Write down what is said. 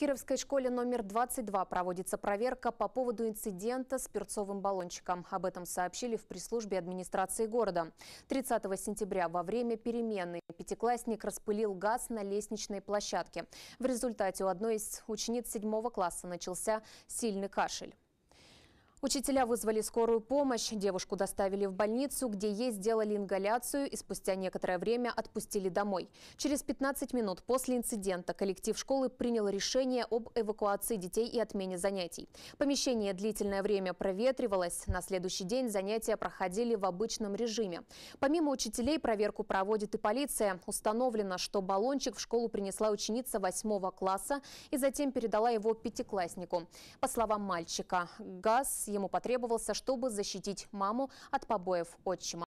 Кировской школе номер 22 проводится проверка по поводу инцидента с перцовым баллончиком. Об этом сообщили в пресс-службе администрации города. 30 сентября во время перемены пятиклассник распылил газ на лестничной площадке. В результате у одной из учениц седьмого класса начался сильный кашель. Учителя вызвали скорую помощь. Девушку доставили в больницу, где ей сделали ингаляцию и спустя некоторое время отпустили домой. Через 15 минут после инцидента коллектив школы принял решение об эвакуации детей и отмене занятий. Помещение длительное время проветривалось. На следующий день занятия проходили в обычном режиме. Помимо учителей проверку проводит и полиция. Установлено, что баллончик в школу принесла ученица 8 класса и затем передала его пятикласснику. По словам мальчика, газ ему потребовался, чтобы защитить маму от побоев отчима.